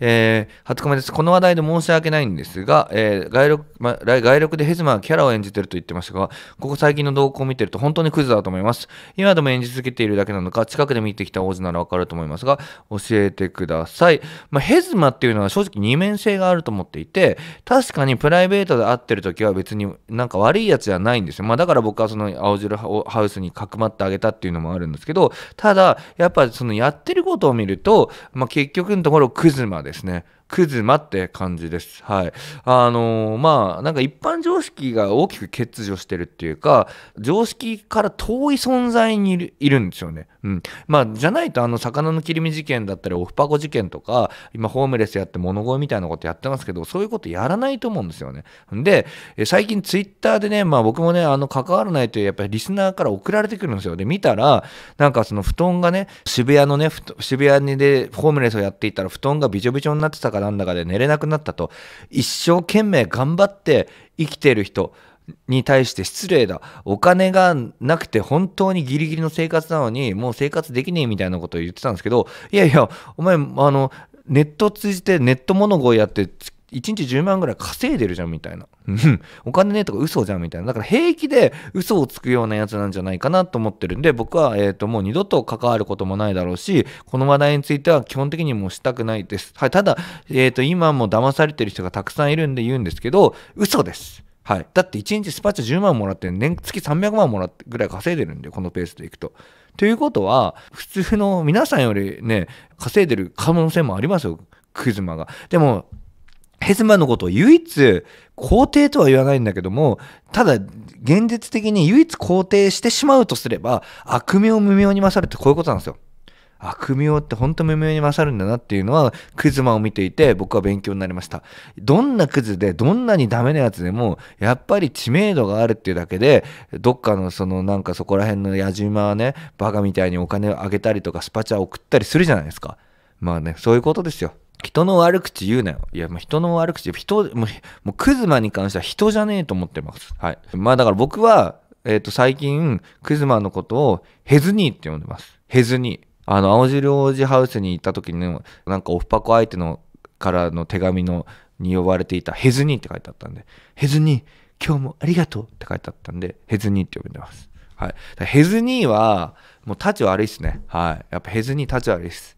えー、です。この話題で申し訳ないんですが、えー、外力、ま、外でヘズマはキャラを演じてると言ってましたが、ここ最近の動向を見てると本当にクズだと思います。今でも演じ続けているだけなのか、近くで見てきた王子ならわかると思いますが、教えてください。まあ、ヘズマっていうのは正直二面性があると思っていて、確かにプライベートで会ってる時は別になんか悪いやつじゃないんですよ。まあ、だから僕はその青汁ハウスにかくまってあげたっていうのもあるんですけど、ただ、やっぱそのやってることを見ると、まあ、結局のところクズまでですねクズマって感じです。はい。あのー、まあ、なんか一般常識が大きく欠如してるっていうか、常識から遠い存在にいるんですよね。うん。まあ、じゃないと、あの、魚の切り身事件だったり、オフパコ事件とか、今、ホームレスやって物乞いみたいなことやってますけど、そういうことやらないと思うんですよね。で、最近ツイッターでね、まあ僕もね、あの、関わらないという、やっぱりリスナーから送られてくるんですよ。で、見たら、なんかその布団がね、渋谷のね、渋谷でホームレスをやっていたら、布団がびちょびちょになってたから、かなんだかで寝れなくなったと一生懸命頑張って生きている人に対して失礼だお金がなくて本当にギリギリの生活なのにもう生活できねえみたいなことを言ってたんですけどいやいやお前あのネットを通じてネット物語やって1日10万ぐらい稼いでるじゃんみたいな。お金ねとか嘘じゃんみたいな。だから平気で嘘をつくようなやつなんじゃないかなと思ってるんで、僕は、えっ、ー、と、もう二度と関わることもないだろうし、この話題については基本的にもうしたくないです。はい。ただ、えっ、ー、と、今も騙されてる人がたくさんいるんで言うんですけど、嘘です。はい。だって1日スパチャ10万もらって、年月300万もらってぐらい稼いでるんで、このペースでいくと。ということは、普通の皆さんよりね、稼いでる可能性もありますよ。クズマが。でも、ヘズマのことを唯一肯定とは言わないんだけどもただ現実的に唯一肯定してしまうとすれば悪名無名に勝るってこういうことなんですよ。悪名って本当無名に勝るんだなっていうのはクズマを見ていて僕は勉強になりましたどんなクズでどんなにダメなやつでもやっぱり知名度があるっていうだけでどっかのそのなんかそこら辺の矢島はねバカみたいにお金をあげたりとかスパチャを送ったりするじゃないですかまあねそういうことですよ人の悪口言うなよ。いや、もう人の悪口、人、もう、もうクズマに関しては人じゃねえと思ってます。はい。まあだから僕は、えっ、ー、と、最近、クズマのことをヘズニーって呼んでます。ヘズニー。あの、青汁王子ハウスに行った時に、ね、なんかオフパコ相手のからの手紙のに呼ばれていたヘズニーって書いてあったんで、ヘズニー、今日もありがとうって書いてあったんで、ヘズニーって呼んでます。はい。ヘズニーは、もう立ち悪いっすね。はい。やっぱヘズニー立ち悪いっす。